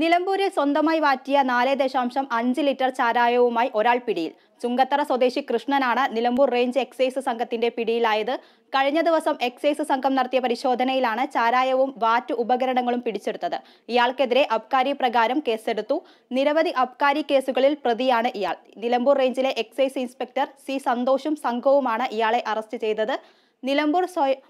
നിലമ്പൂരിൽ സ്വന്തമായി വാറ്റിയ നാല് ദശാംശം അഞ്ച് ലിറ്റർ ചാരായവുമായി ഒരാൾ പിടിയിൽ ചുങ്കത്തറ സ്വദേശി കൃഷ്ണനാണ് നിലമ്പൂർ റേഞ്ച് എക്സൈസ് സംഘത്തിന്റെ പിടിയിലായത് കഴിഞ്ഞ ദിവസം എക്സൈസ് സംഘം നടത്തിയ പരിശോധനയിലാണ് ചാരായവും വാറ്റ് ഉപകരണങ്ങളും പിടിച്ചെടുത്തത് ഇയാൾക്കെതിരെ അബ്കാരി പ്രകാരം കേസെടുത്തു നിരവധി അബ്കാരി കേസുകളിൽ പ്രതിയാണ് ഇയാൾ നിലമ്പൂർ റേഞ്ചിലെ എക്സൈസ് ഇൻസ്പെക്ടർ സി സന്തോഷും സംഘവുമാണ് ഇയാളെ അറസ്റ്റ് ചെയ്തത് നിലമ്പൂർ സ്വയം